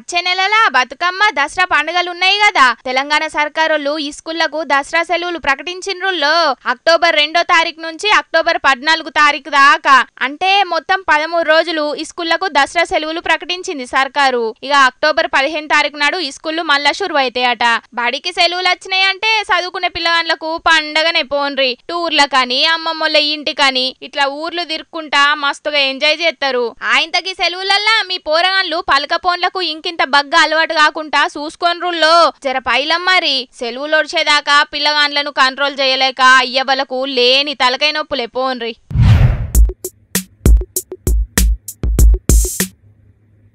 వచ్చే నెలలా బతుకమ్మ దసరా పండుగలు ఉన్నాయి కదా తెలంగాణ సర్కారులు ఈ స్కూళ్లకు దసరా సెలవులు రోజుల్లో అక్టోబర్ రెండో తారీఖు నుంచి అక్టోబర్ పద్నాలుగు తారీఖు దాకా అంటే మొత్తం పదమూడు రోజులు ఈ స్కూళ్లకు దసరా సెలవులు ప్రకటించింది సర్కారు ఇక అక్టోబర్ పదిహేను తారీఖు నాడు ఈ స్కూళ్లు మళ్ళా షురు అయితాయట బడికి సెలవులు వచ్చినాయి అంటే చదువుకునే పిల్లగాళ్ళకు పండగనే పోన్రి టూర్ల కాని అమ్మమ్మల ఇంటి కాని ఇట్లా ఊర్లు తిరుక్కుంటా మస్తుగా ఎంజాయ్ చేస్తారు ఆయంతకి సెలవులల్లా మీ పోరగాళ్ళు పలక ఫోన్లకు ఇంకి ఇంత బగ్గ అలవాటు కాకుండా చూసుకొని రుల్లో జర పైలం మరి సెలవులు వచ్చేదాకా పిల్లగాండ్లను కంట్రోల్ చేయలేక అయ్యవలకు లేని తలకై నొప్పులే పోన్రి